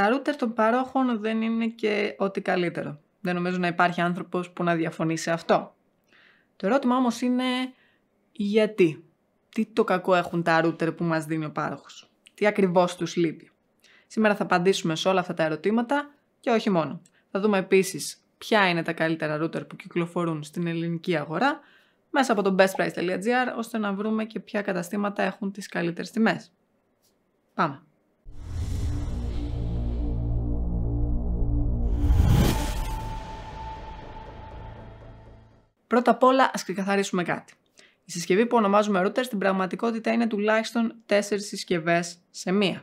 τα router των παρόχων δεν είναι και ό,τι καλύτερο. Δεν νομίζω να υπάρχει άνθρωπος που να διαφωνεί σε αυτό. Το ερώτημα όμως είναι γιατί. Τι το κακό έχουν τα router που μας δίνει ο πάροχος. Τι ακριβώς τους λείπει. Σήμερα θα απαντήσουμε σε όλα αυτά τα ερωτήματα και όχι μόνο. Θα δούμε επίσης ποια είναι τα καλύτερα router που κυκλοφορούν στην ελληνική αγορά μέσα από το bestprice.gr ώστε να βρούμε και ποια καταστήματα έχουν τις καλύτερες τιμές. Πάμε. Πρώτα απ' όλα, ας ξεκαθαρίσουμε κάτι. Η συσκευή που ονομάζουμε router στην πραγματικότητα είναι τουλάχιστον 4 συσκευές σε μία.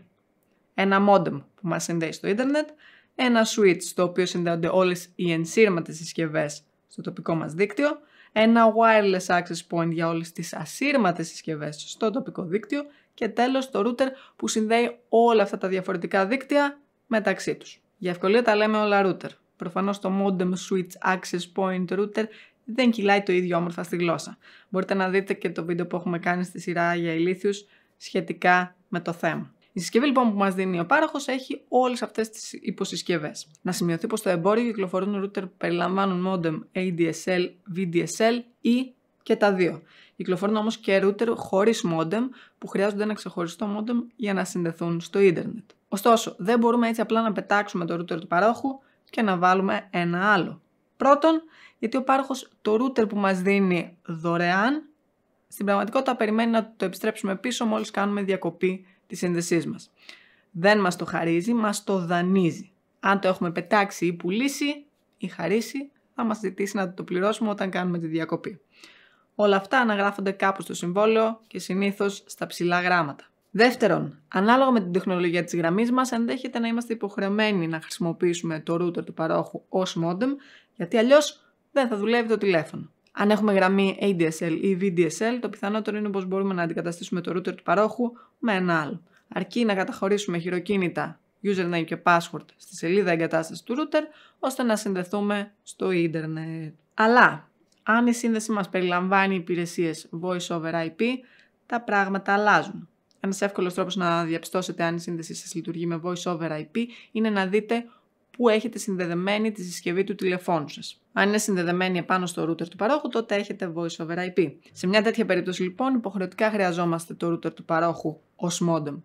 Ένα modem που μας συνδέει στο ίντερνετ, ένα switch στο οποίο συνδέονται όλες οι ενσύρματες συσκευές στο τοπικό μας δίκτυο, ένα wireless access point για όλες τις ασύρματες συσκευές στο τοπικό δίκτυο και τέλος το router που συνδέει όλα αυτά τα διαφορετικά δίκτυα μεταξύ τους. Για ευκολία τα λέμε όλα router. Προφανώς το modem switch access point router δεν κυλάει το ίδιο όμορφα στη γλώσσα. Μπορείτε να δείτε και το βίντεο που έχουμε κάνει στη σειρά για ηλίθιους σχετικά με το θέμα. Η συσκευή λοιπόν που μας δίνει ο πάροχος έχει όλες αυτές τις υποσυσκευές. Να σημειωθεί πως στο εμπόριο κυκλοφορούν router που περιλαμβάνουν modem ADSL, VDSL ή και τα δύο. Κυκλοφορούν όμως και router χωρί modem που χρειάζονται ένα ξεχωριστό modem για να συνδεθούν στο ίντερνετ. Ωστόσο, δεν μπορούμε έτσι απλά να πετάξουμε το router του παρόχου και να βάλουμε ένα άλλο. Πρώτον, γιατί ο πάροχος το ρούτερ που μας δίνει δωρεάν, στην πραγματικότητα περιμένει να το επιστρέψουμε πίσω μόλις κάνουμε διακοπή της σύνδεσής μας. Δεν μας το χαρίζει, μας το δανείζει. Αν το έχουμε πετάξει ή πουλήσει ή χαρίσει, θα μας ζητήσει να το πληρώσουμε όταν κάνουμε τη διακοπή. Όλα αυτά αναγράφονται κάπου στο συμβόλαιο και συνήθως στα ψηλά γράμματα. Δεύτερον, ανάλογα με την τεχνολογία της γραμμής μας, ενδέχεται να είμαστε υποχρεωμένοι να χρησιμοποιήσουμε το router του παρόχου ως modem, γιατί αλλιώς δεν θα δουλεύει το τηλέφωνο. Αν έχουμε γραμμή ADSL ή VDSL, το πιθανότερο είναι πως μπορούμε να αντικαταστήσουμε το router του παρόχου με ένα άλλο. Αρκεί να καταχωρήσουμε χειροκίνητα username και password στη σελίδα εγκατάστασης του router, ώστε να συνδεθούμε στο ίντερνετ. Αλλά, αν η σύνδεση μας περιλαμβάνει υπηρεσίες voice over IP, τα πράγματα αλλάζουν. Ένας εύκολος τρόπος να διαπιστώσετε αν η σύνδεσή σας λειτουργεί με voice over IP είναι να δείτε που έχετε συνδεδεμένη τη συσκευή του τηλεφώνου σας. Αν είναι συνδεδεμένη επάνω στο router του παρόχου, τότε έχετε voice over IP. Σε μια τέτοια περίπτωση, λοιπόν, υποχρεωτικά χρειαζόμαστε το router του παρόχου ως modem.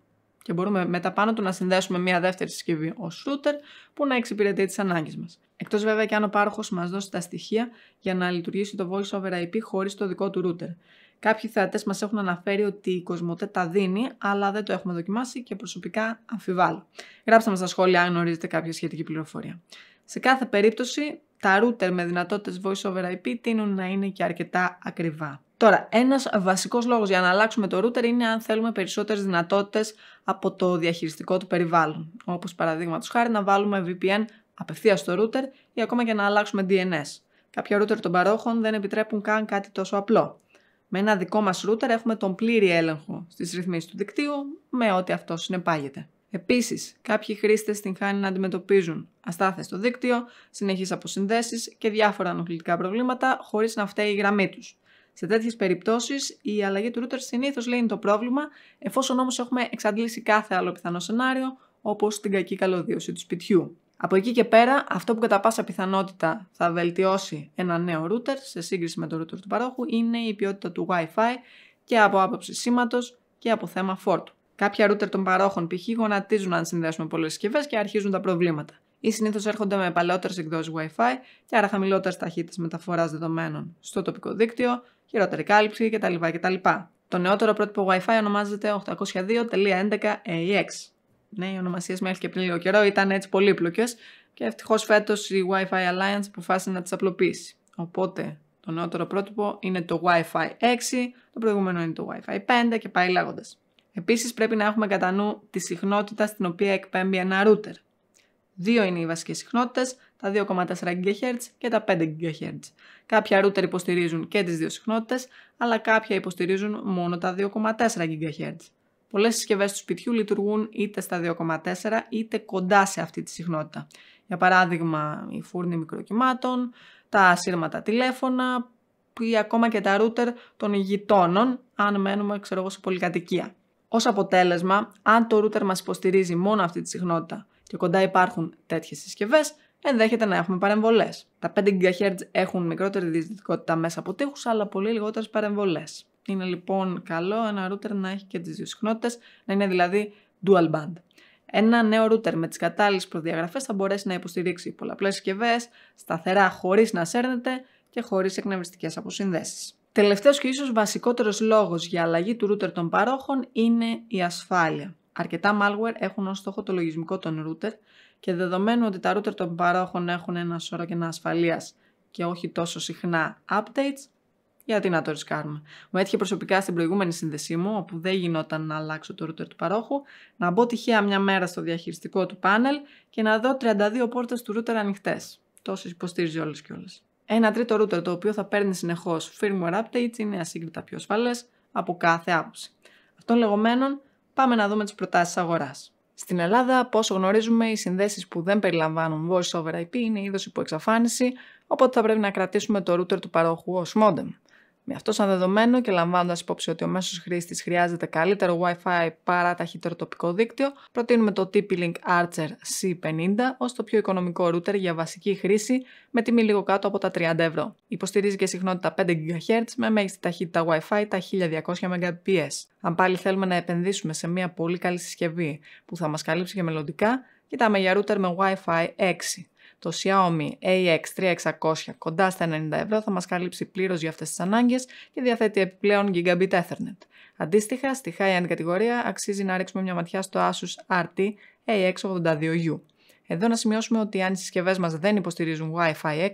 Και μπορούμε μετά πάνω του να συνδέσουμε μια δεύτερη συσκευή ως router που να εξυπηρετεί τις ανάγκες μας. Εκτός βέβαια και αν ο πάροχος μας δώσει τα στοιχεία για να λειτουργήσει το voice over IP χωρίς το δικό του router. Κάποιοι θεατές μας έχουν αναφέρει ότι η Κοσμοτέ τα δίνει, αλλά δεν το έχουμε δοκιμάσει και προσωπικά αμφιβάλλω. Γράψτε μας στα σχόλια αν γνωρίζετε κάποια σχετική πληροφορία. Σε κάθε περίπτωση, τα router με δυνατότητες voice over IP τείνουν να είναι και αρκετά ακριβά. Τώρα, ένας βασικός λόγος για να αλλάξουμε το router είναι αν θέλουμε περισσότερες δυνατότητες από το διαχειριστικό του περιβάλλον. Όπως παραδείγματος χάρη να βάλουμε VPN απευθείας στο router ή ακόμα και να αλλάξουμε DNS. Κάποια router των παρόχων δεν επιτρέπουν καν κάτι τόσο απλό. Με ένα δικό μας router έχουμε τον πλήρη έλεγχο στις ρυθμίσεις του δικτύου με ό,τι αυτό συνεπάγεται. Επίσης, κάποιοι χρήστες την χάνει να αντιμετωπίζουν αστάθες στο δίκτυο, συνεχείς αποσυνδέσεις και διάφορα ανοχλητικά προβλήματα χωρίς να φταίει η γραμμή τους. Σε τέτοιες περιπτώσεις, η αλλαγή του router συνήθως λύνει το πρόβλημα, εφόσον όμως έχουμε εξαντλήσει κάθε άλλο πιθανό σενάριο, όπως την κακή καλωδίωση του σπιτιού. Από εκεί και πέρα, αυτό που κατά πάσα πιθανότητα θα βελτιώσει ένα νέο router σε σύγκριση με το router του παρόχου είναι η ποιότητα του Wi-Fi και από άποψη σήματος και από θέμα φόρτου. Κάποια router των παρόχων π.χ. γονατίζουν αν συνδέσουμε πολλές συσκευές και αρχίζουν τα προβλήματα. Ή συνήθως έρχονται με παλαιότερες εκδόσεις Wi-Fi και άρα χαμηλότερες ταχύτητες μεταφοράς δεδομένων στο τοπικό δίκτυο, χειρότερη κάλυψη κτλ. Το νεότερο πρότυπο Wi-Fi ονομάζεται 802.11ax ναι, οι ονομασίες μέχρι και πριν λίγο καιρό ήταν έτσι πολύπλοκες και ευτυχώς φέτος η Wi-Fi Alliance αποφάσισε να τις απλοποιήσει. Οπότε το νεότερο πρότυπο είναι το Wi-Fi 6, το προηγούμενο είναι το Wi-Fi 5 και πάει λέγοντας. Επίσης πρέπει να έχουμε κατά νου τη συχνότητα στην οποία εκπέμπει ένα router. Δύο είναι οι βασικές συχνότητες, τα 2,4 GHz και τα 5 GHz. Κάποια router υποστηρίζουν και τις δύο συχνότητες, αλλά κάποια υποστηρίζουν μόνο τα 2,4 GHz. Πολλές συσκευές του σπιτιού λειτουργούν είτε στα 2,4 είτε κοντά σε αυτή τη συχνότητα. Για παράδειγμα, η φούρνη μικροκυμάτων, τα σύρματα τηλέφωνα ή ακόμα και τα ρούτερ των γειτόνων, αν μένουμε ξέρω εγώ, σε πολυκατοικία. Ως αποτέλεσμα, αν το ρούτερ μας υποστηρίζει μόνο αυτή τη συχνότητα και κοντά υπάρχουν τέτοιες συσκευές, ενδέχεται να έχουμε παρεμβολές. Τα 5 GHz έχουν μικρότερη διεισδυτικότητα μέσα από τείχους, αλλά πολύ λιγότερες παρεμβολές. Είναι λοιπόν καλό ένα router να έχει και τις δύο συχνότητες, να είναι δηλαδή dual band. Ένα νέο router με τις κατάλληλες προδιαγραφές θα μπορέσει να υποστηρίξει πολλαπλές συσκευές, σταθερά χωρίς να σέρνεται και χωρίς εκνευριστικές αποσυνδέσεις. Τελευταίος και ίσως βασικότερος λόγος για αλλαγή του router των παρόχων είναι η ασφάλεια. Αρκετά malware έχουν ως στόχο το λογισμικό των router και δεδομένου ότι τα router των παρόχων έχουν ένα σώρο ένα ασφαλείας και όχι τόσο συχνά updates, γιατί να το ρισκάρουμε. Μου έτυχε προσωπικά στην προηγούμενη σύνδεσή μου, όπου δεν γινόταν να αλλάξω το router του παρόχου, να μπω τυχαία μια μέρα στο διαχειριστικό του πάνελ και να δω 32 πόρτες του ρούτερ ανοιχτές. Τόσες υποστήριζε όλες και όλες. Ένα τρίτο ρούτερ το οποίο θα παίρνει συνεχώς firmware updates είναι ασύγκριτα πιο ασφαλές από κάθε άποψη. Αυτών λεγόμενων, πάμε να δούμε τις προτάσεις αγοράς. Στην Ελλάδα, πόσο γνωρίζουμε, οι συνδέσεις που δεν περιλαμβάνουν voice over IP είναι είδος υπό εξαφάνιση, οπότε θα πρέπει να κρατήσουμε το router του παρόχου ως modem. Με αυτό σαν δεδομένο και λαμβάνοντας υπόψη ότι ο μέσος χρήστης χρειάζεται καλύτερο Wi-Fi παρά ταχύτερο τοπικό δίκτυο, προτείνουμε το TP-Link Archer C50 ως το πιο οικονομικό router για βασική χρήση με τιμή λίγο κάτω από τα 30 ευρώ. Υποστηρίζει και συχνότητα 5 GHz με μέγιστη ταχύτητα Wi-Fi τα 1200 Mbps. Αν πάλι θέλουμε να επενδύσουμε σε μια πολύ καλή συσκευή που θα μας καλύψει και μελλοντικά, κοιτάμε για router με WiFi 6. Το Xiaomi AX3600 κοντά στα 90 ευρώ θα μας καλύψει πλήρως για αυτές τις ανάγκες και διαθέτει επιπλέον Gigabit Ethernet. Αντίστοιχα, στη high-end κατηγορία αξίζει να ρίξουμε μια ματιά στο Asus RT AX82U. Εδώ να σημειώσουμε ότι αν οι συσκευές μας δεν υποστηρίζουν Wi-Fi 6,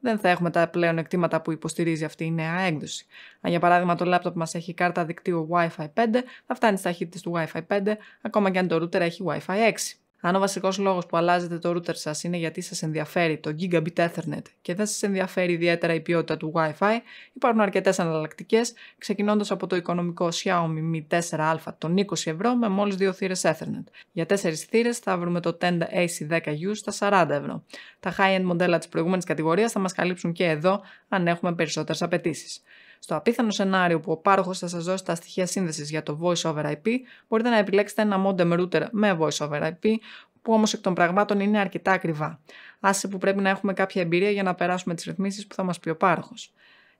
δεν θα έχουμε τα πλέον εκτήματα που υποστηρίζει αυτή η νέα έκδοση. Αν για παράδειγμα το λάπτοπ μας έχει κάρτα δικτύου Wi-Fi 5, θα φτάνει στι ταχύτητε του Wi-Fi 5, ακόμα και αν το router έχει Wi-Fi 6. Αν ο βασικός λόγος που αλλάζετε το router σας είναι γιατί σας ενδιαφέρει το Gigabit Ethernet και δεν σας ενδιαφέρει ιδιαίτερα η ποιότητα του Wi-Fi, υπάρχουν αρκετές αναλλακτικές, ξεκινώντας από το οικονομικό Xiaomi Mi 4 α των 20 ευρώ με μόλις δύο θύρες Ethernet. Για τέσσερις θύρες θα βρούμε το Tenda AC10U στα 40 ευρώ. Τα high-end μοντέλα της προηγούμενης κατηγορίας θα μας καλύψουν και εδώ, αν έχουμε περισσότερες απαιτήσεις. Στο απίθανο σενάριο που ο πάροχος θα σας δώσει τα στοιχεία σύνδεσης για το Voice over IP, μπορείτε να επιλέξετε ένα modem router με Voice over IP, που όμως εκ των πραγμάτων είναι αρκετά ακριβά. Άσε που πρέπει να έχουμε κάποια εμπειρία για να περάσουμε τις ρυθμίσεις που θα μας πει ο πάροχος.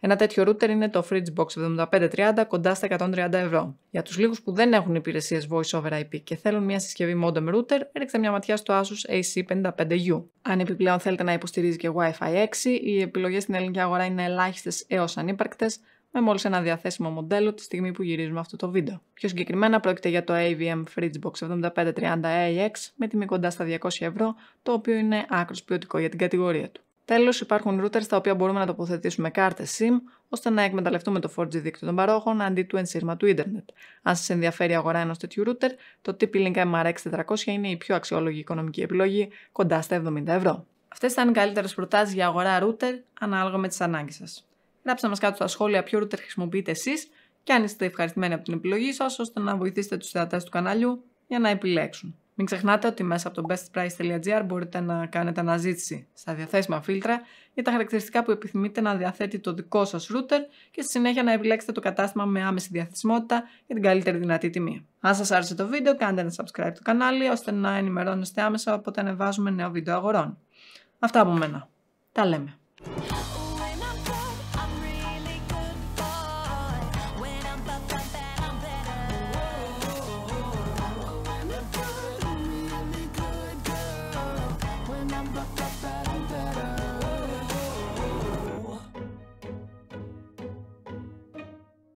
Ένα τέτοιο router είναι το Fridgebox 7530 κοντά στα 130 ευρώ. Για τους λίγους που δεν έχουν υπηρεσίες Voice over IP και θέλουν μια συσκευή modem router, ρίξτε μια ματιά στο Asus AC55U. Αν επιπλέον θέλετε να υποστηρίζει και Wi-Fi 6, οι επιλογές στην ελληνική αγορά είναι ελάχιστες έως ανύπαρκτες, με μόλις ένα διαθέσιμο μοντέλο τη στιγμή που γυρίζουμε αυτό το βίντεο. Πιο συγκεκριμένα πρόκειται για το AVM Fridgebox 7530AX με τιμή κοντά στα 200 ευρώ, το οποίο είναι άκρος ποιοτικό για την κατηγορία του. Τέλος, υπάρχουν routers στα οποία μπορούμε να τοποθετήσουμε κάρτες SIM ώστε να εκμεταλλευτούμε το 4G δίκτυο των παρόχων αντί του ενσύρμα του ίντερνετ. Αν σας ενδιαφέρει η αγορά ενός τέτοιου router, το TP-Link MRX400 είναι η πιο αξιόλογη οικονομική επιλογή, κοντά στα 70 ευρώ. Αυτές ήταν οι καλύτερες προτάσεις για αγορά router ανάλογα με τις ανάγκες σας. Γράψτε μας κάτω στα σχόλια ποιο router χρησιμοποιείτε εσείς και αν είστε ευχαριστημένοι από την επιλογή σας, ώστε να βοηθήσετε τους θεατές του καναλιού για να επιλέξουν. Μην ξεχνάτε ότι μέσα από το bestprice.gr μπορείτε να κάνετε αναζήτηση στα διαθέσιμα φίλτρα για τα χαρακτηριστικά που επιθυμείτε να διαθέτει το δικό σας router και στη συνέχεια να επιλέξετε το κατάστημα με άμεση διαθεσιμότητα για την καλύτερη δυνατή τιμή. Αν σας άρεσε το βίντεο κάντε ένα subscribe το κανάλι ώστε να ενημερώνεστε άμεσα όποτε ανεβάζουμε νέο βίντεο αγορών. Αυτά από μένα. Τα λέμε.